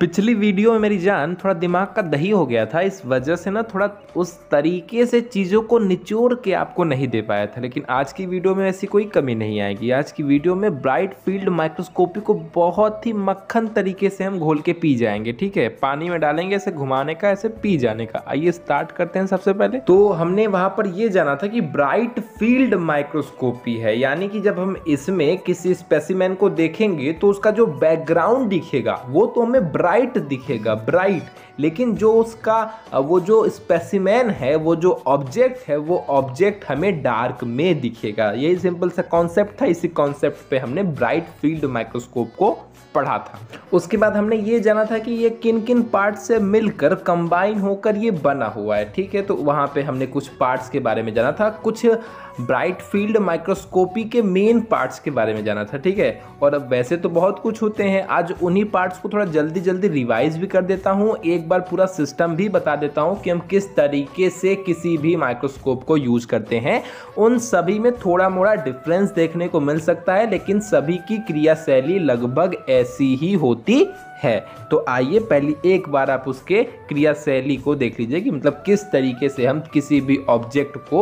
पिछली वीडियो में मेरी जान थोड़ा दिमाग का दही हो गया था इस वजह से ना थोड़ा उस तरीके से चीज़ों को निचोड़ के आपको नहीं दे पाया था लेकिन आज की वीडियो में ऐसी कोई कमी नहीं आएगी आज की वीडियो में ब्राइट फील्ड माइक्रोस्कोपी को बहुत ही मक्खन तरीके से हम घोल के पी जाएंगे ठीक है पानी में डालेंगे ऐसे घुमाने का ऐसे पी जाने का आइए स्टार्ट करते हैं सबसे पहले तो हमने वहाँ पर ये जाना था कि ब्राइट फील्ड माइक्रोस्कोपी है यानी कि जब हम इसमें किसी स्पेसीमैन को देखेंगे तो उसका जो बैकग्राउंड दिखेगा वो तो हमें ब्राइट दिखेगा ब्राइट लेकिन जो उसका वो जो स्पेसिमैन है वो जो ऑब्जेक्ट है वो ऑब्जेक्ट हमें डार्क में दिखेगा यही सिंपल सा कॉन्सेप्ट था इसी कॉन्सेप्ट पे हमने ब्राइट फील्ड माइक्रोस्कोप को पढ़ा था उसके बाद हमने ये जाना था कि ये किन किन पार्ट से मिलकर कंबाइन होकर ये बना हुआ है ठीक है तो वहाँ पे हमने कुछ पार्ट्स के बारे में जाना था कुछ ब्राइट फील्ड माइक्रोस्कोपी के मेन पार्ट्स के बारे में जाना था ठीक है और अब वैसे तो बहुत कुछ होते हैं आज उन्हीं पार्ट्स को थोड़ा जल्दी जल्दी रिवाइज भी कर देता हूँ एक बार पूरा सिस्टम भी बता देता हूँ कि हम किस तरीके से किसी भी माइक्रोस्कोप को यूज करते हैं उन सभी में थोड़ा मोड़ा डिफरेंस देखने को मिल सकता है लेकिन सभी की क्रियाशैली लगभग ऐसी ऐसी ही होती है तो आइए पहली एक बार आप उसके क्रिया शैली को देख लीजिए कि मतलब किस तरीके से हम किसी भी ऑब्जेक्ट को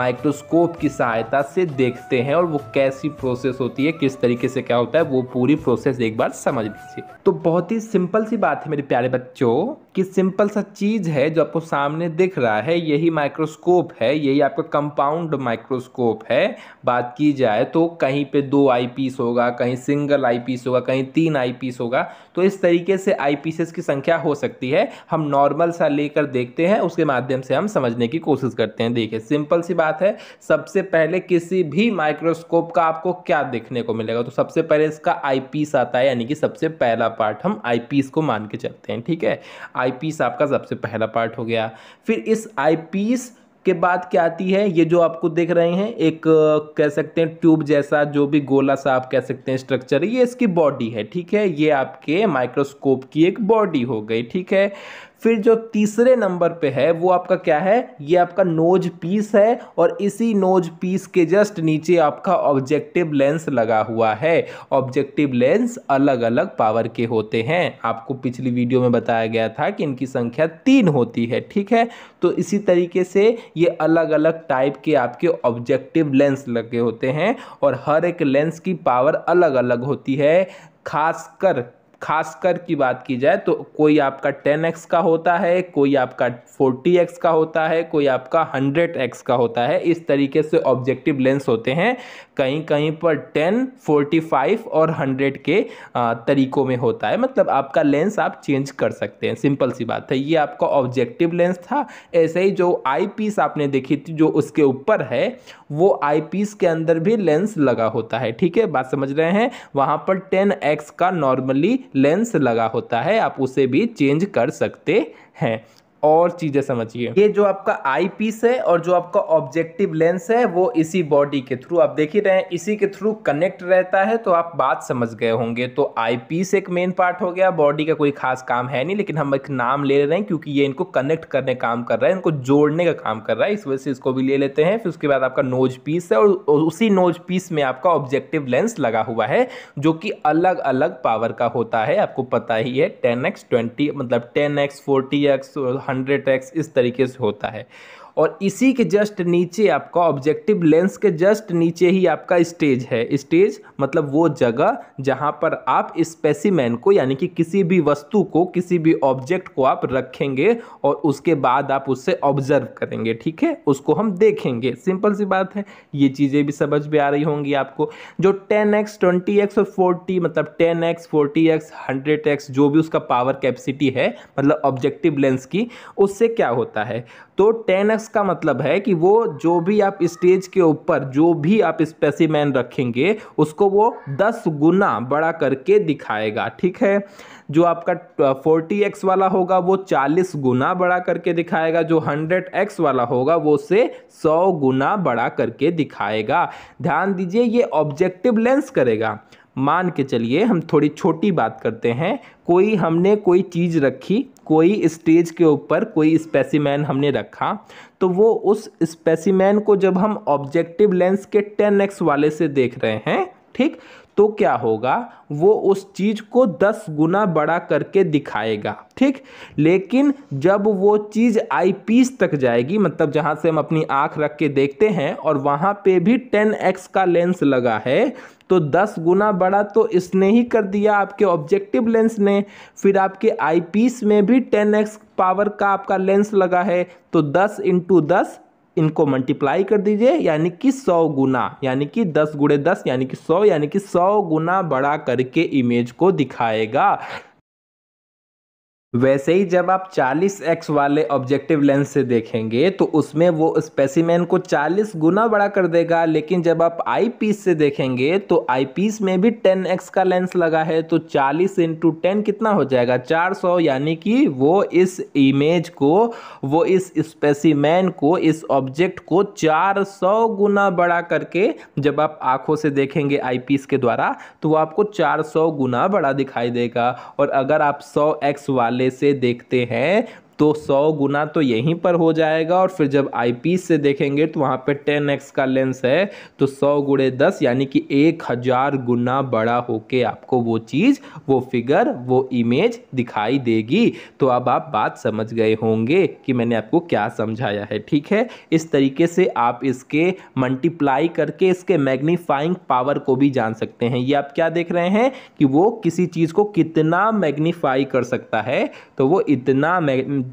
माइक्रोस्कोप की सहायता से देखते हैं और वो कैसी प्रोसेस होती है किस तरीके से क्या होता है वो पूरी प्रोसेस एक बार समझ लीजिए तो बहुत ही सिंपल सी बात है मेरे प्यारे बच्चों कि सिंपल सा चीज़ है जो आपको सामने दिख रहा है यही माइक्रोस्कोप है यही आपका कंपाउंड माइक्रोस्कोप है बात की जाए तो कहीं पे दो आईपीस होगा कहीं सिंगल आईपीस होगा कहीं तीन आईपीस होगा तो इस तरीके से आईपीसीएस की संख्या हो सकती है हम नॉर्मल सा लेकर देखते हैं उसके माध्यम से हम समझने की कोशिश करते हैं देखिए सिंपल सी बात है सबसे पहले किसी भी माइक्रोस्कोप का आपको क्या देखने को मिलेगा तो सबसे पहले इसका आई आता है यानी कि सबसे पहला पार्ट हम आई को मान के चलते हैं ठीक है आई आपका सबसे पहला पार्ट हो गया फिर इस आई के बाद क्या आती है ये जो आपको देख रहे हैं एक कह सकते हैं ट्यूब जैसा जो भी गोला सा आप कह सकते हैं स्ट्रक्चर ये इसकी बॉडी है ठीक है ये आपके माइक्रोस्कोप की एक बॉडी हो गई ठीक है फिर जो तीसरे नंबर पे है वो आपका क्या है ये आपका नोज पीस है और इसी नोज पीस के जस्ट नीचे आपका ऑब्जेक्टिव लेंस लगा हुआ है ऑब्जेक्टिव लेंस अलग अलग पावर के होते हैं आपको पिछली वीडियो में बताया गया था कि इनकी संख्या तीन होती है ठीक है तो इसी तरीके से ये अलग अलग टाइप के आपके ऑब्जेक्टिव लेंस लगे होते हैं और हर एक लेंस की पावर अलग अलग होती है खासकर खासकर की बात की जाए तो कोई आपका टेन एक्स का होता है कोई आपका एक्स का होता है कोई आपका हंड्रेड एक्स का होता है इस तरीके से ऑब्जेक्टिव लेंस होते हैं कहीं कहीं पर टेन फोर्टी फाइव और हंड्रेड के तरीकों में होता है मतलब आपका लेंस आप चेंज कर सकते हैं सिंपल सी बात है ये आपका ऑब्जेक्टिव लेंस था ऐसे ही जो आई पीस आपने देखी थी जो उसके ऊपर है वो आई पीस के अंदर भी लेंस लगा होता है ठीक है बात समझ रहे हैं वहाँ पर टेन एक्स का नॉर्मली लेंस लगा होता है आप उसे भी चेंज कर सकते हैं और चीज़ें समझिए ये जो आपका आई पीस है और जो आपका ऑब्जेक्टिव लेंस है वो इसी बॉडी के थ्रू आप देख ही रहे हैं इसी के थ्रू कनेक्ट रहता है तो आप बात समझ गए होंगे तो आई पीस एक मेन पार्ट हो गया बॉडी का कोई खास काम है नहीं लेकिन हम एक नाम ले रहे हैं क्योंकि ये इनको कनेक्ट करने काम कर रहा है इनको जोड़ने का काम कर रहा है इस वजह से इसको भी ले लेते हैं फिर उसके बाद आपका नोज पीस है और उसी नोज पीस में आपका ऑब्जेक्टिव लेंस लगा हुआ है जो कि अलग अलग पावर का होता है आपको पता ही है टेन एक्स ट्वेंटी मतलब ten X forty X hundred X इस तरीके से होता है और इसी के जस्ट नीचे आपका ऑब्जेक्टिव लेंस के जस्ट नीचे ही आपका स्टेज है स्टेज मतलब वो जगह जहाँ पर आप स्पेसिमैन को यानी कि किसी भी वस्तु को किसी भी ऑब्जेक्ट को आप रखेंगे और उसके बाद आप उससे ऑब्जर्व करेंगे ठीक है उसको हम देखेंगे सिंपल सी बात है ये चीज़ें भी समझ में आ रही होंगी आपको जो टेन एक्स ट्वेंटी एक्स और फोर्टी मतलब ten X forty X hundred X जो भी उसका पावर कैपेसिटी है मतलब ऑब्जेक्टिव लेंस की उससे क्या होता है तो टेन एक्स का मतलब है कि वो जो भी आप स्टेज के ऊपर जो भी आप स्पेसिमैन रखेंगे उसको वो दस गुना बड़ा करके दिखाएगा ठीक है जो आपका फोर्टी एक्स वाला होगा वो चालीस गुना बड़ा करके दिखाएगा जो हंड्रेड एक्स वाला होगा वो से सौ गुना बड़ा करके दिखाएगा ध्यान दीजिए ये ऑब्जेक्टिव लेंस करेगा मान के चलिए हम थोड़ी छोटी बात करते हैं कोई हमने कोई चीज़ रखी कोई स्टेज के ऊपर कोई स्पेसिमैन हमने रखा तो वो उस स्पेसिमैन को जब हम ऑब्जेक्टिव लेंस के 10x वाले से देख रहे हैं ठीक तो क्या होगा वो उस चीज़ को दस गुना बड़ा करके दिखाएगा ठीक लेकिन जब वो चीज़ आई पीस तक जाएगी मतलब जहाँ से हम अपनी आँख रख के देखते हैं और वहाँ पे भी टेन एक्स का लेंस लगा है तो दस गुना बड़ा तो इसने ही कर दिया आपके ऑब्जेक्टिव लेंस ने फिर आपके आई पीस में भी टेन एक्स पावर का आपका लेंस लगा है तो दस इंटू दस इनको मल्टीप्लाई कर दीजिए यानी कि सौ गुना यानी कि दस गुड़े दस यानी कि सौ यानी कि सौ गुना बड़ा करके इमेज को दिखाएगा वैसे ही जब आप 40x एक्स वाले ऑब्जेक्टिव लेंस से देखेंगे तो उसमें वो स्पेसिमेन को 40 गुना बड़ा कर देगा लेकिन जब आप आई पीस से देखेंगे तो आई पीस में भी 10x एक्स का लेंस लगा है तो 40 इंटू टेन कितना हो जाएगा 400 यानी कि वो इस इमेज को वो इस स्पेसिमेन को इस ऑब्जेक्ट को 400 गुना बड़ा करके जब आप आँखों से देखेंगे आई पीस के द्वारा तो वो आपको चार गुना बड़ा दिखाई देगा और अगर आप सौ एक्स वाले हवाले से देखते हैं तो सौ गुना तो यहीं पर हो जाएगा और फिर जब आईपीस से देखेंगे तो वहाँ पे 10x का लेंस है तो सौ गुड़े दस यानी कि एक हज़ार गुना बड़ा होके आपको वो चीज़ वो फिगर वो इमेज दिखाई देगी तो अब आप बात समझ गए होंगे कि मैंने आपको क्या समझाया है ठीक है इस तरीके से आप इसके मल्टीप्लाई करके इसके मैग्नीफाइंग पावर को भी जान सकते हैं ये आप क्या देख रहे हैं कि वो किसी चीज़ को कितना मैग्नीफाई कर सकता है तो वो इतना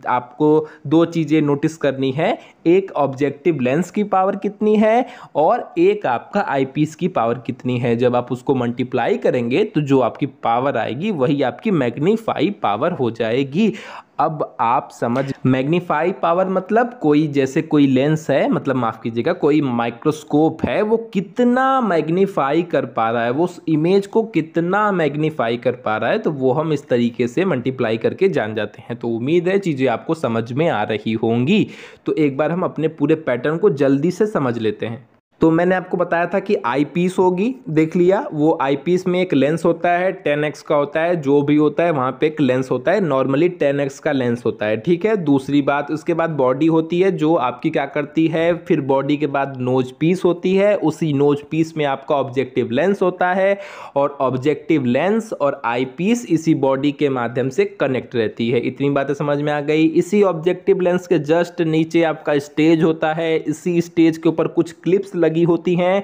आपको दो चीज़ें नोटिस करनी है एक ऑब्जेक्टिव लेंस की पावर कितनी है और एक आपका आईपीस की पावर कितनी है जब आप उसको मल्टीप्लाई करेंगे तो जो आपकी पावर आएगी वही आपकी मैग्नीफाई पावर हो जाएगी अब आप समझ मैग्नीफाई पावर मतलब कोई जैसे कोई लेंस है मतलब माफ़ कीजिएगा कोई माइक्रोस्कोप है वो कितना मैग्नीफाई कर पा रहा है वो उस इमेज को कितना मैग्नीफाई कर पा रहा है तो वो हम इस तरीके से मल्टीप्लाई करके जान जाते हैं तो उम्मीद है चीज़ें आपको समझ में आ रही होंगी तो एक बार हम अपने पूरे पैटर्न को जल्दी से समझ लेते हैं तो मैंने आपको बताया था कि आई पीस होगी देख लिया वो आई पीस में एक लेंस होता है 10x का होता है जो भी होता है वहाँ पे एक लेंस होता है नॉर्मली 10x का लेंस होता है ठीक है दूसरी बात उसके बाद बॉडी होती है जो आपकी क्या करती है फिर बॉडी के बाद नोज पीस होती है उसी नोज पीस में आपका ऑब्जेक्टिव लेंस होता है और ऑब्जेक्टिव लेंस और आई पीस इसी बॉडी के माध्यम से कनेक्ट रहती है इतनी बातें समझ में आ गई इसी ऑब्जेक्टिव लेंस के जस्ट नीचे आपका स्टेज होता है इसी स्टेज के ऊपर कुछ क्लिप्स लगी होती हैं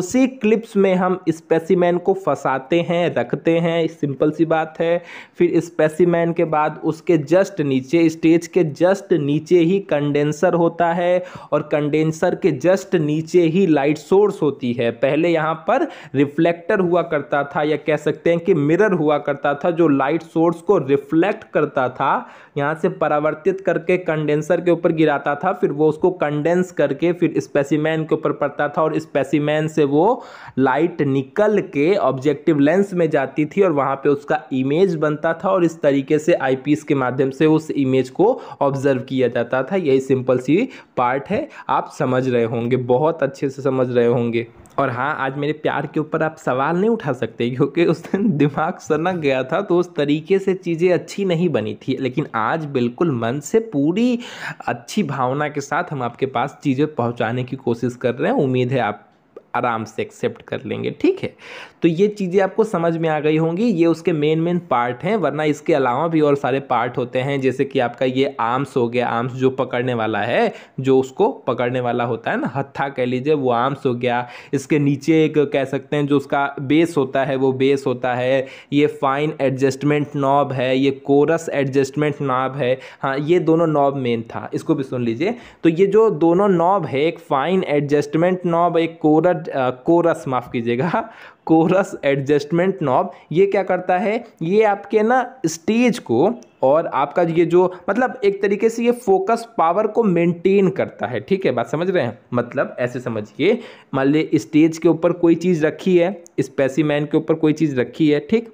उसी क्लिप्स में हम स्पेसिमैन को फंसाते हैं रखते हैं सिंपल सी बात है फिर स्पेसिमैन के बाद उसके जस्ट नीचे स्टेज के जस्ट नीचे ही कंडेंसर होता है और कंडेंसर के जस्ट नीचे ही लाइट सोर्स होती है पहले यहाँ पर रिफ्लेक्टर हुआ करता था या कह सकते हैं कि मिरर हुआ करता था जो लाइट सोर्स को रिफ्लेक्ट करता था यहाँ से परावर्तित करके कंडेंसर के ऊपर गिराता था फिर वो उसको कंडेंस करके फिर स्पेसिमैन के ऊपर पड़ता था और स्पेसिमैन से वो लाइट निकल के ऑब्जेक्टिव लेंस में जाती थी और वहाँ पे उसका इमेज बनता था और इस तरीके से आईपीस के माध्यम से उस इमेज को ऑब्जर्व किया जाता था यही सिंपल सी पार्ट है आप समझ रहे होंगे बहुत अच्छे से समझ रहे होंगे और हाँ आज मेरे प्यार के ऊपर आप सवाल नहीं उठा सकते क्योंकि उस दिन दिमाग सनक गया था तो उस तरीके से चीज़ें अच्छी नहीं बनी थी लेकिन आज बिल्कुल मन से पूरी अच्छी भावना के साथ हम आपके पास चीज़ें पहुँचाने की कोशिश कर रहे हैं उम्मीद है आप आराम से एक्सेप्ट कर लेंगे ठीक है तो ये चीज़ें आपको समझ में आ गई होंगी ये उसके मेन मेन पार्ट हैं वरना इसके अलावा भी और सारे पार्ट होते हैं जैसे कि आपका ये आर्म्स हो गया आर्म्स जो पकड़ने वाला है जो उसको पकड़ने वाला होता है ना हत्था कह लीजिए वो आर्म्स हो गया इसके नीचे एक कह सकते हैं जो उसका बेस होता है वो बेस होता है ये फाइन एडजस्टमेंट नॉब है ये कोरस एडजस्टमेंट नॉब है हाँ ये दोनों नॉब मेन था इसको भी सुन लीजिए तो ये जो दोनों नॉब है एक फाइन एडजस्टमेंट नॉब एक कोरस कोरस माफ़ कीजिएगा कोरस एडजस्टमेंट नॉब ये क्या करता है ये आपके ना स्टेज को और आपका ये जो मतलब एक तरीके से ये फोकस पावर को मेंटेन करता है ठीक है बात समझ रहे हैं मतलब ऐसे समझिए मान ली स्टेज के ऊपर कोई चीज़ रखी है स्पेसीमैन के ऊपर कोई चीज़ रखी है ठीक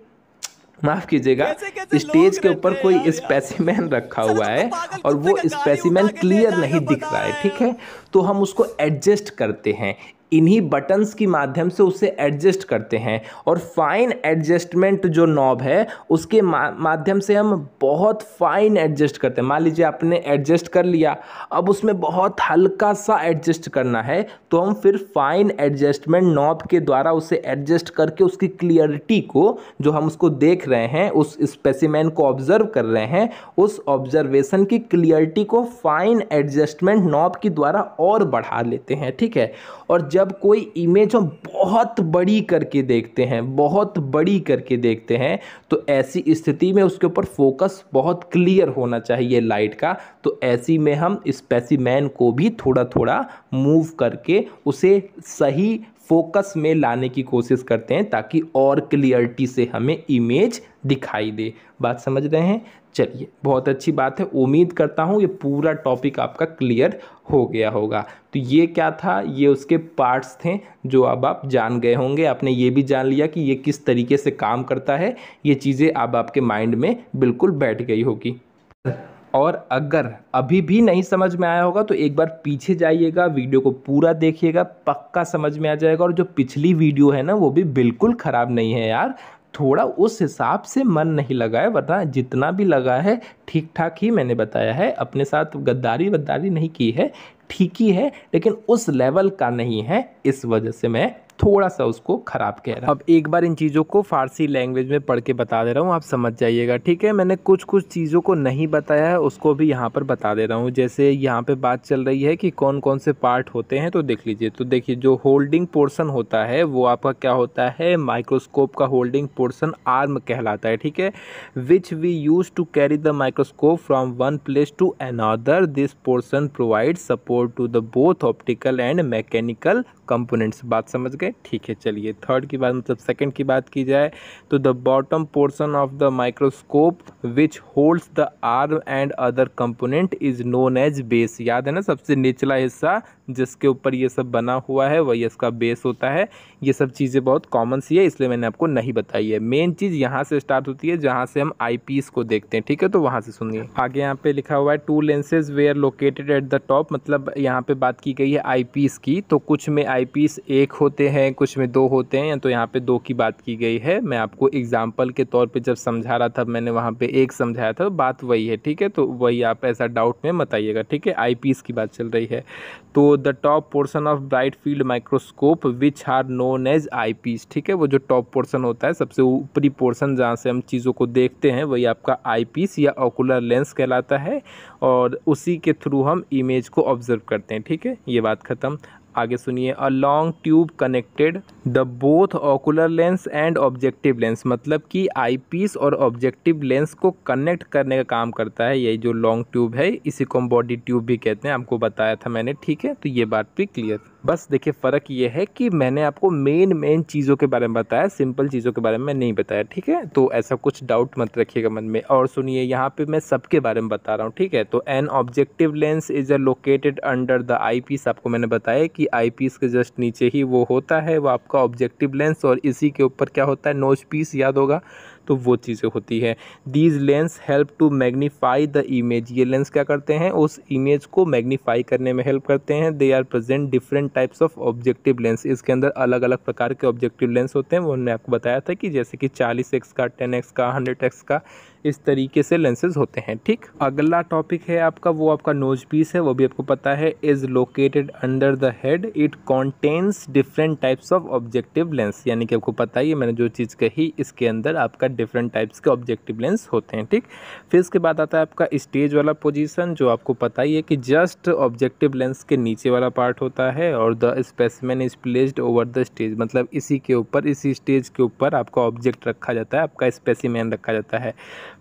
माफ़ कीजिएगा स्टेज के ऊपर कोई स्पेसिमैन रखा हुआ तो है और वो स्पेसिमैन क्लियर नहीं दिख रहा है ठीक है तो हम उसको एडजस्ट करते हैं इन्हीं बटन्स की माध्यम से उसे एडजस्ट करते हैं और फाइन एडजस्टमेंट जो नॉब है उसके मा, माध्यम से हम बहुत फाइन एडजस्ट करते हैं मान लीजिए आपने एडजस्ट कर लिया अब उसमें बहुत हल्का सा एडजस्ट करना है तो हम फिर फाइन एडजस्टमेंट नॉब के द्वारा उसे एडजस्ट करके उसकी क्लियरिटी को जो हम उसको देख रहे हैं उस स्पेसीमैन को ऑब्जर्व कर रहे हैं उस ऑब्जर्वेशन की क्लियरिटी को फाइन एडजस्टमेंट नॉब के द्वारा और बढ़ा लेते हैं ठीक है और जब कोई इमेज हम बहुत बड़ी करके देखते हैं बहुत बड़ी करके देखते हैं तो ऐसी स्थिति में उसके ऊपर फोकस बहुत क्लियर होना चाहिए लाइट का तो ऐसी में हम स्पेसिमैन को भी थोड़ा थोड़ा मूव करके उसे सही फोकस में लाने की कोशिश करते हैं ताकि और क्लियरिटी से हमें इमेज दिखाई दे बात समझ रहे हैं चलिए बहुत अच्छी बात है उम्मीद करता हूँ ये पूरा टॉपिक आपका क्लियर हो गया होगा तो ये क्या था ये उसके पार्ट्स थे जो अब आप जान गए होंगे आपने ये भी जान लिया कि ये किस तरीके से काम करता है ये चीज़ें अब आपके माइंड में बिल्कुल बैठ गई होगी और अगर अभी भी नहीं समझ में आया होगा तो एक बार पीछे जाइएगा वीडियो को पूरा देखिएगा पक्का समझ में आ जाएगा और जो पिछली वीडियो है ना वो भी बिल्कुल ख़राब नहीं है यार थोड़ा उस हिसाब से मन नहीं लगा है वरना जितना भी लगा है ठीक ठाक ही मैंने बताया है अपने साथ गद्दारी वद्दारी नहीं की है ठीक ही है लेकिन उस लेवल का नहीं है इस वजह से मैं थोड़ा सा उसको ख़राब कह रहा अब एक बार इन चीज़ों को फारसी लैंग्वेज में पढ़ के बता दे रहा हूँ आप समझ जाइएगा ठीक है मैंने कुछ कुछ चीज़ों को नहीं बताया है उसको भी यहाँ पर बता दे रहा हूँ जैसे यहाँ पर बात चल रही है कि कौन कौन से पार्ट होते हैं तो देख लीजिए तो देखिए जो होल्डिंग पोर्सन होता है वो आपका क्या होता है माइक्रोस्कोप का होल्डिंग पोर्सन आर्म कहलाता है ठीक है which we use to carry the microscope from one place to another this portion provide support to the both optical and mechanical components बात समझ गए ठीक है चलिए थर्ड की बात मतलब सेकंड की बात की जाए तो the bottom portion of the microscope which holds the arm and other component is known as base याद है ना सबसे निचला हिस्सा जिसके ऊपर ये सब बना हुआ है वही इसका बेस होता है ये सब चीज़ें बहुत कॉमन सी है इसलिए मैंने आपको नहीं बताई है मेन चीज़ यहाँ से स्टार्ट होती है जहाँ से हम आई को देखते हैं ठीक है तो वहाँ से सुनिए आगे यहाँ पे लिखा हुआ है two lenses where located at the top मतलब यहाँ पे बात की गई है आई की तो कुछ में आईपीस एक होते हैं कुछ में दो होते हैं तो यहाँ पे दो की बात की गई है मैं आपको एग्ज़ाम्पल के तौर पे जब समझा रहा था मैंने वहाँ पे एक समझाया था तो बात वही है ठीक है तो वही आप ऐसा डाउट में मत आइएगा ठीक है आईपीस की बात चल रही है तो the top portion of bright field microscope which are known as eye ठीक है वो जो टॉप पोर्सन होता है सबसे ऊपरी पोर्सन जहाँ से हम चीज़ों को देखते हैं वही आपका आई या ऑकुलर लेंस कहलाता है और उसी के थ्रू हम इमेज को ऑब्जर्व करते हैं ठीक है ये बात ख़त्म आगे सुनिए a long tube connected the both ocular lens and objective lens मतलब कि आईपीस और ऑब्जेक्टिव लेंस को कनेक्ट करने का काम करता है ये जो लॉन्ग ट्यूब है इसी को हम बॉडी ट्यूब भी कहते हैं आपको बताया था मैंने ठीक है तो ये बात भी क्लियर बस देखिए फ़र्क ये है कि मैंने आपको मेन मेन चीज़ों के बारे में बताया सिंपल चीज़ों के बारे में नहीं बताया ठीक है तो ऐसा कुछ डाउट मत रखिएगा मन में और सुनिए यहाँ पे मैं सबके बारे में बता रहा हूँ ठीक है तो an objective lens is a located under the eye आपको मैंने बताया कि आई के जस्ट नीचे ही वो होता है वो आपका आपका ऑब्जेक्टिव लेंस और इसी के ऊपर क्या होता है नोज पीस याद होगा तो वो चीज़ें होती है these lens help to magnify the image ये लेंस क्या करते हैं उस इमेज को मैग्नीफाई करने में हेल्प करते हैं they are present different types of objective lens इसके अंदर अलग अलग प्रकार के ऑब्जेक्टिव लेंस होते हैं वो हमने आपको बताया था कि जैसे कि चालीस एक्स का टेन एक्स का हंड्रेड एक्स का इस तरीके से लेंसेज होते हैं ठीक अगला टॉपिक है आपका वो आपका नोज पीस है वो भी आपको पता है is located under the head it contains different types of objective lens यानी कि आपको पता ही है मैंने जो चीज़ कही इसके अंदर आपका डिफरेंट टाइप्स के ऑब्जेक्टिव लेंस होते हैं ठीक फिर इसके बाद आता है आपका स्टेज वाला पोजिशन जो आपको पता ही है कि जस्ट ऑब्जेक्टिव लेंस के नीचे वाला पार्ट होता है और the specimen is placed over the stage मतलब इसी के ऊपर इसी स्टेज के ऊपर आपका ऑब्जेक्ट रखा जाता है आपका स्पेसीमैन रखा जाता है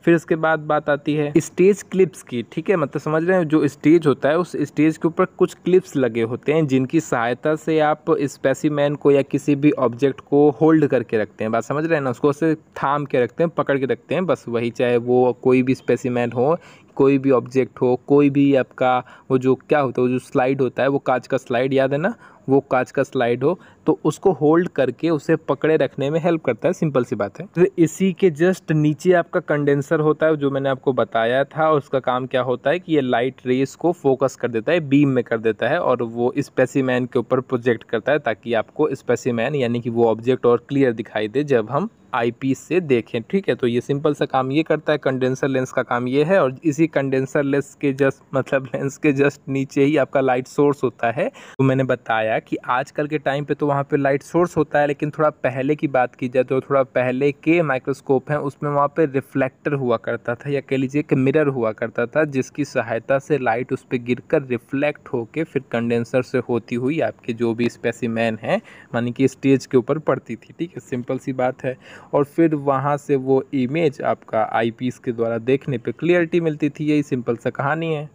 फिर उसके बाद बात आती है स्टेज क्लिप्स की ठीक है मतलब समझ रहे हैं जो स्टेज होता है उस स्टेज के ऊपर कुछ क्लिप्स लगे होते हैं जिनकी सहायता से आप स्पेसीमैन को या किसी भी ऑब्जेक्ट को होल्ड करके रखते हैं बात समझ रहे हैं ना उसको उसे थाम के रखते हैं पकड़ के रखते हैं बस वही चाहे वो कोई भी स्पेसीमैन हो कोई भी ऑब्जेक्ट हो कोई भी आपका वो जो क्या होता है वो जो स्लाइड होता है वो कांच का स्लाइड याद है ना वो कांच का स्लाइड हो तो उसको होल्ड करके उसे पकड़े रखने में हेल्प करता है सिंपल सी बात है तो इसी के जस्ट नीचे आपका कंडेंसर होता है जो मैंने आपको बताया था उसका काम क्या होता है कि ये लाइट रेस को फोकस कर देता है बीम में कर देता है और वो स्पेसीमैन के ऊपर प्रोजेक्ट करता है ताकि आपको स्पेसीमैन यानी कि वो ऑब्जेक्ट और क्लियर दिखाई दे जब हम आई से देखें ठीक है तो ये सिंपल सा काम ये करता है कंडेंसर लेंस का काम ये है और इसी कंडेंसर लेंस के जस्ट मतलब लेंस के जस्ट नीचे ही आपका लाइट सोर्स होता है तो मैंने बताया कि आजकल के टाइम पे तो वहाँ पे लाइट सोर्स होता है लेकिन थोड़ा पहले की बात की जाए तो थोड़ा पहले के माइक्रोस्कोप हैं उसमें वहाँ पर रिफ्लेक्टर हुआ करता था या कह लीजिए कि मिरर हुआ करता था जिसकी सहायता से लाइट उस पर गिर कर रिफ्लेक्ट होकर फिर कंडेंसर से होती हुई आपके जो भी स्पेसीमैन है मानी कि स्टेज के ऊपर पड़ती थी ठीक है सिंपल सी बात है और फिर वहाँ से वो इमेज आपका आई के द्वारा देखने पर क्लियरिटी मिलती थी यही सिंपल सा कहानी है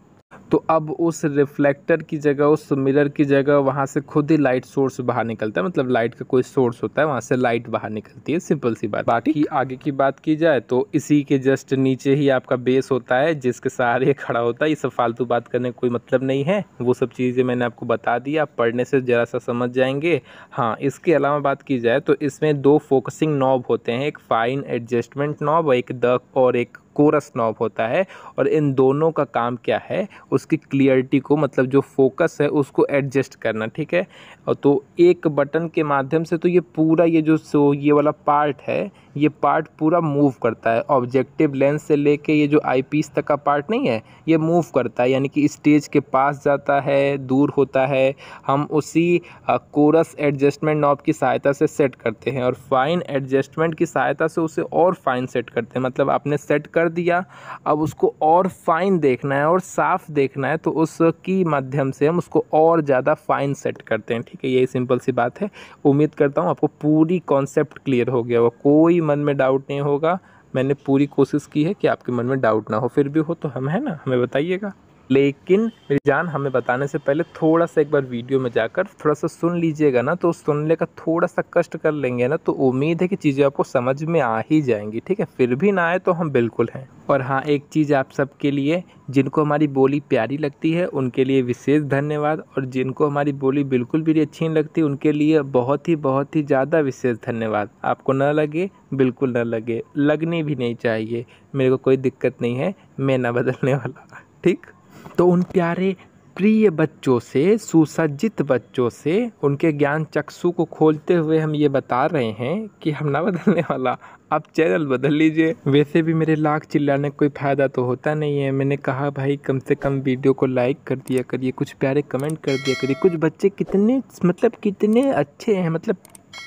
तो अब उस रिफ्लेक्टर की जगह उस मिरर की जगह वहाँ से खुद ही लाइट सोर्स बाहर निकलता है मतलब लाइट का कोई सोर्स होता है वहाँ से लाइट बाहर निकलती है सिंपल सी बात बाकी आगे की बात की जाए तो इसी के जस्ट नीचे ही आपका बेस होता है जिसके सहारे खड़ा होता है ये सब फालतू बात करने कोई मतलब नहीं है वो सब चीज़ें मैंने आपको बता दी आप पढ़ने से ज़रा सा समझ जाएंगे हाँ इसके अलावा बात की जाए तो इसमें दो फोकसिंग नॉब होते हैं एक फाइन एडजस्टमेंट नॉब एक द और एक कोरस नॉब होता है और इन दोनों का काम क्या है उसकी क्लियरिटी को मतलब जो फोकस है उसको एडजस्ट करना ठीक है और तो एक बटन के माध्यम से तो ये पूरा ये जो सो ये वाला पार्ट है ये पार्ट पूरा मूव करता है ऑब्जेक्टिव लेंस से लेके ये जो आई पीस तक का पार्ट नहीं है ये मूव करता है यानी कि स्टेज के पास जाता है दूर होता है हम उसी कोरस एडजस्टमेंट नॉब की सहायता से सेट करते हैं और फाइन एडजस्टमेंट की सहायता से उसे और फाइन सेट करते हैं मतलब आपने सेट कर दिया अब उसको और फाइन देखना है और साफ़ देखना है तो उसकी माध्यम से हम उसको और ज़्यादा फाइन सेट करते हैं ठीक है यही सिंपल सी बात है उम्मीद करता हूँ आपको पूरी कॉन्सेप्ट क्लियर हो गया होगा कोई मन में डाउट नहीं होगा मैंने पूरी कोशिश की है कि आपके मन में डाउट ना हो फिर भी हो तो हम है ना हमें बताइएगा लेकिन मेरी जान हमें बताने से पहले थोड़ा सा एक बार वीडियो में जाकर थोड़ा सा सुन लीजिएगा ना तो सुनने का थोड़ा सा कष्ट कर लेंगे ना तो उम्मीद है कि चीज़ें आपको समझ में आ ही जाएंगी ठीक है फिर भी ना आए तो हम बिल्कुल हैं और हाँ एक चीज़ आप सबके लिए जिनको हमारी बोली प्यारी लगती है उनके लिए विशेष धन्यवाद और जिनको हमारी बोली बिल्कुल भी अच्छी नहीं लगती उनके लिए बहुत ही बहुत ही ज़्यादा विशेष धन्यवाद आपको न लगे बिल्कुल न लगे लगनी भी नहीं चाहिए मेरे को कोई दिक्कत नहीं है मैं ना बदलने वाला ठीक तो उन प्यारे प्रिय बच्चों से सुसज्जित बच्चों से उनके ज्ञान चक्षु को खोलते हुए हम ये बता रहे हैं कि हम ना बदलने वाला आप चैनल बदल लीजिए वैसे भी मेरे लाख चिल्लाने कोई फ़ायदा तो होता नहीं है मैंने कहा भाई कम से कम वीडियो को लाइक कर दिया करिए कुछ प्यारे कमेंट कर दिया करिए कुछ बच्चे कितने मतलब कितने अच्छे हैं मतलब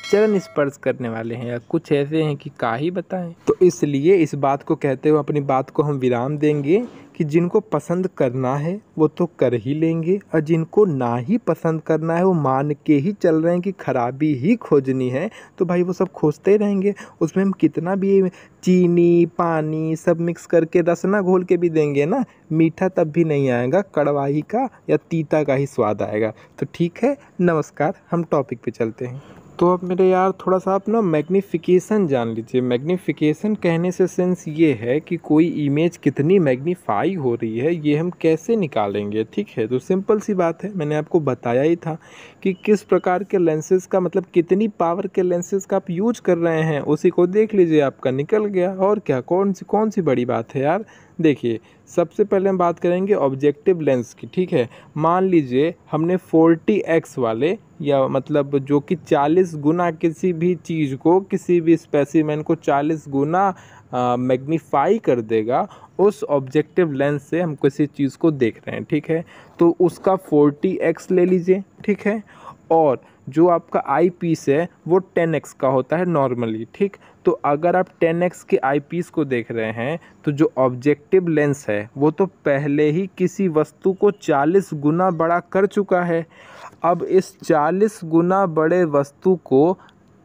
चरण स्पर्श करने वाले हैं या कुछ ऐसे हैं कि का ही बताएं तो इसलिए इस बात को कहते हुए अपनी बात को हम विराम देंगे कि जिनको पसंद करना है वो तो कर ही लेंगे और जिनको ना ही पसंद करना है वो मान के ही चल रहे हैं कि खराबी ही खोजनी है तो भाई वो सब खोजते रहेंगे उसमें हम कितना भी चीनी पानी सब मिक्स करके रसना घोल के भी देंगे ना मीठा तब भी नहीं आएगा कड़वाही का या तीता का ही स्वाद आएगा तो ठीक है नमस्कार हम टॉपिक पे चलते हैं तो अब मेरे यार थोड़ा सा आप ना मैग्नीफिकेशन जान लीजिए मैग्नीफिकेशन कहने से सेंस ये है कि कोई इमेज कितनी मैग्नीफाई हो रही है ये हम कैसे निकालेंगे ठीक है तो सिंपल सी बात है मैंने आपको बताया ही था कि किस प्रकार के लेंसेज का मतलब कितनी पावर के लेंसेज का आप यूज कर रहे हैं उसी को देख लीजिए आपका निकल गया और क्या कौन सी कौन सी बड़ी बात है यार देखिए सबसे पहले हम बात करेंगे ऑब्जेक्टिव लेंस की ठीक है मान लीजिए हमने फोर्टी एक्स वाले या मतलब जो कि चालीस गुना किसी भी चीज़ को किसी भी स्पेसिमेन को चालीस गुना मैग्नीफाई कर देगा उस ऑब्जेक्टिव लेंस से हम किसी चीज़ को देख रहे हैं ठीक है तो उसका फोर्टी एक्स ले लीजिए ठीक है और जो आपका आई पीस है वो टेन एक्स का होता है नॉर्मली ठीक तो अगर आप 10x के पीस को देख रहे हैं तो जो ऑब्जेक्टिव लेंस है वो तो पहले ही किसी वस्तु को 40 गुना बड़ा कर चुका है अब इस 40 गुना बड़े वस्तु को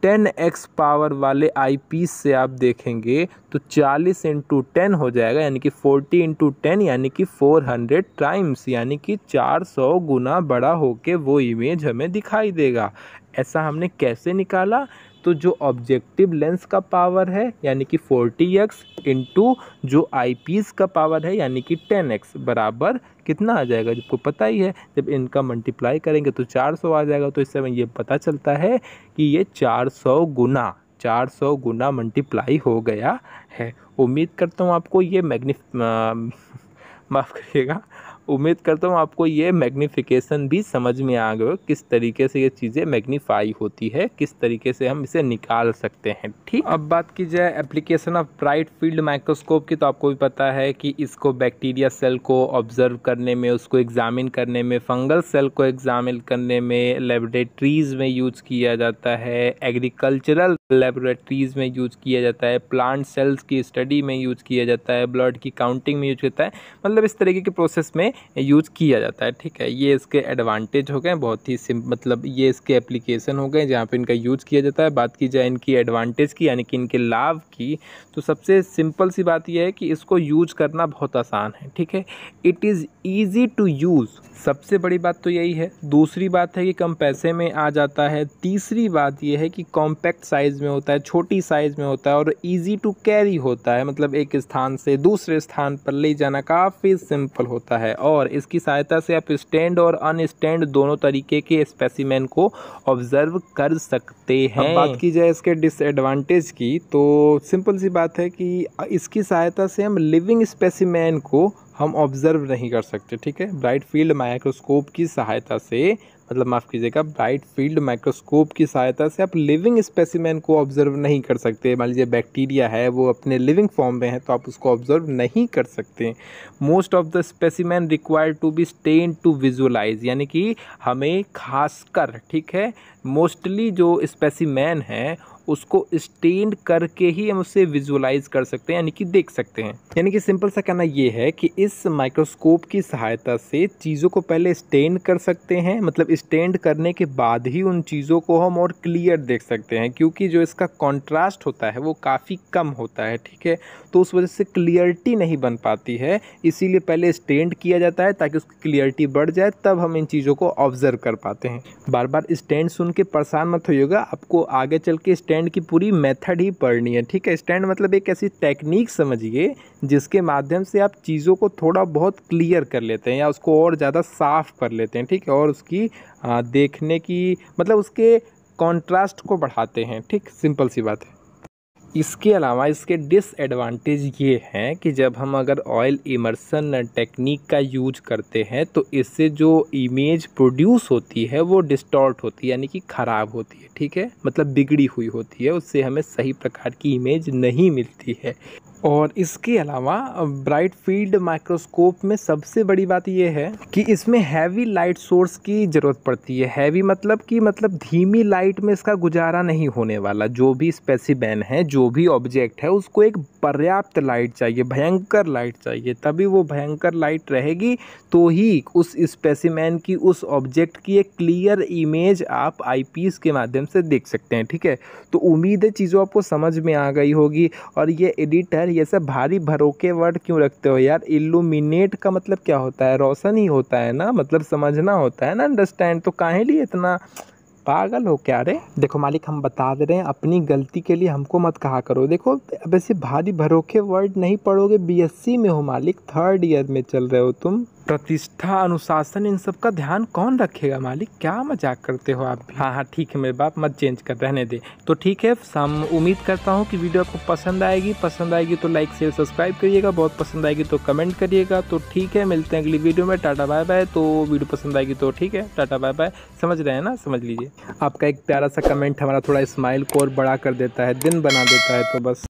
10x पावर वाले पीस से आप देखेंगे तो 40 इंटू टेन हो जाएगा यानी कि 40 इंटू टेन यानी कि 400 टाइम्स यानी कि 400 गुना बड़ा होके वो इमेज हमें दिखाई देगा ऐसा हमने कैसे निकाला तो जो ऑब्जेक्टिव लेंस का पावर है यानी कि फोर्टी एक्स जो आई का पावर है यानी कि टेन एक्स बराबर कितना आ जाएगा जबको पता ही है जब इनका मल्टीप्लाई करेंगे तो चार सौ आ जाएगा तो इससे हमें ये पता चलता है कि ये चार सौ गुना चार सौ गुना मल्टीप्लाई हो गया है उम्मीद करता हूँ आपको ये मैग्निफ माफ़ करिएगा उम्मीद करता हूँ आपको ये मैग्नीफिकेशन भी समझ में आ गए किस तरीके से ये चीज़ें मैग्नीफाई होती है किस तरीके से हम इसे निकाल सकते हैं ठीक अब बात की जाए application of bright field microscope की तो आपको भी पता है कि इसको बैक्टीरिया सेल को ऑब्जर्व करने में उसको एग्जामिन करने में फंगल सेल को एग्जामिन करने में लेबोरेटरीज़ में यूज किया जाता है एग्रीकल्चरल लेबोरेटरीज़ में यूज किया जाता है प्लांट सेल्स की स्टडी में यूज किया जाता है ब्लड की काउंटिंग में यूज होता है मतलब इस तरीके के प्रोसेस में यूज़ किया जाता है ठीक है ये इसके एडवांटेज हो गए बहुत ही सिम मतलब ये इसके एप्लीकेशन हो गए जहाँ पे इनका यूज़ किया जाता है बात की जाए इनकी एडवांटेज की यानी कि इनके लाभ की तो सबसे सिंपल सी बात यह है कि इसको यूज करना बहुत आसान है ठीक है it is easy to use सबसे बड़ी बात तो यही है दूसरी बात है कि कम पैसे में आ जाता है तीसरी बात यह है कि कॉम्पैक्ट साइज़ में होता है छोटी साइज़ में होता है और ईजी टू कैरी होता है मतलब एक स्थान से दूसरे स्थान पर ले जाना काफ़ी सिंपल होता है और और इसकी सहायता से आप स्टैंड और अनस्टैंड दोनों तरीके के स्पेसिमेन को ऑब्जर्व कर सकते हैं बात की जाए इसके डिसएडवांटेज की तो सिंपल सी बात है कि इसकी सहायता से हम लिविंग स्पेसिमैन को हम ऑब्ज़र्व नहीं कर सकते ठीक है ब्राइट फील्ड माइक्रोस्कोप की सहायता से मतलब माफ़ कीजिएगा ब्राइट फील्ड माइक्रोस्कोप की सहायता से आप लिविंग स्पेसिमैन को ऑब्जर्व नहीं कर सकते मान लीजिए बैक्टीरिया है वो अपने लिविंग फॉर्म में है तो आप उसको ऑब्जर्व नहीं कर सकते most of the specimen required to be stain to visualise यानी कि हमें खासकर ठीक है मोस्टली जो स्पेसिमैन है उसको स्टेंड करके ही हम उसे विजुअलाइज कर सकते हैं यानी कि देख सकते हैं यानी कि सिंपल सा कहना ये है कि इस माइक्रोस्कोप की सहायता से चीज़ों को पहले स्टेंड कर सकते हैं मतलब स्टेंड करने के बाद ही उन चीज़ों को हम और क्लियर देख सकते हैं क्योंकि जो इसका कॉन्ट्रास्ट होता है वो काफ़ी कम होता है ठीक है तो उस वजह से क्लियरिटी नहीं बन पाती है इसीलिए पहले स्टेंड किया जाता है ताकि उसकी क्लियरिटी बढ़ जाए तब हम इन चीज़ों को ऑब्जर्व कर पाते हैं बार बार स्टैंड सुन के परेशान मत होइएगा आपको आगे चल के स्टैंड स्टैंड की पूरी मेथड ही पढ़नी है ठीक है स्टैंड मतलब एक ऐसी टेक्निक समझिए जिसके माध्यम से आप चीज़ों को थोड़ा बहुत क्लियर कर लेते हैं या उसको और ज़्यादा साफ कर लेते हैं ठीक है और उसकी देखने की मतलब उसके कॉन्ट्रास्ट को बढ़ाते हैं ठीक सिंपल सी बात है इसके अलावा इसके डिसएडवांटेज ये हैं कि जब हम अगर ऑयल इमर्सन टेक्निक का यूज करते हैं तो इससे जो इमेज प्रोड्यूस होती है वो डिस्टॉर्ट होती है यानी कि ख़राब होती है ठीक है मतलब बिगड़ी हुई होती है उससे हमें सही प्रकार की इमेज नहीं मिलती है और इसके अलावा ब्राइट फील्ड माइक्रोस्कोप में सबसे बड़ी बात यह है कि इसमें हैवी लाइट सोर्स की ज़रूरत पड़ती है हैवी मतलब कि मतलब धीमी लाइट में इसका गुजारा नहीं होने वाला जो भी स्पेसिबैन है जो भी ऑब्जेक्ट है उसको एक पर्याप्त लाइट चाहिए भयंकर लाइट चाहिए तभी वो भयंकर लाइट रहेगी तो ही उस स्पेसिमैन की उस ऑब्जेक्ट की एक क्लियर इमेज आप आईपीस के माध्यम से देख सकते हैं ठीक है तो उम्मीद है चीज़ों आपको समझ में आ गई होगी और ये एडिटर यार ये सब भारी भरोके वर्ड क्यों रखते हो यार इल्यूमिनेट का मतलब क्या होता है रोशन ही होता है ना मतलब समझना होता है ना अंडरस्टैंड तो काहे लिए इतना पागल हो क्या रे देखो मालिक हम बता दे रहे हैं अपनी गलती के लिए हमको मत कहा करो देखो ऐसे भारी भरोखे वर्ड नहीं पढ़ोगे बीएससी में हो मालिक थर्ड ईयर में चल रहे हो तुम प्रतिष्ठा अनुशासन इन सब का ध्यान कौन रखेगा मालिक क्या मजाक करते हो आप हाँ हाँ ठीक है मेरे बाप मत चेंज कर रहने दे तो ठीक है हम उम्मीद करता हूँ कि वीडियो आपको पसंद आएगी पसंद आएगी तो लाइक शेयर सब्सक्राइब करिएगा बहुत पसंद आएगी तो कमेंट करिएगा तो ठीक है मिलते हैं अगली वीडियो में टाटा बाय बाय तो वीडियो पसंद आएगी तो ठीक है टाटा बाय बाय समझ रहे हैं ना समझ लीजिए आपका एक प्यारा सा कमेंट हमारा थोड़ा स्माइल को और बड़ा कर देता है दिन बना देता है तो बस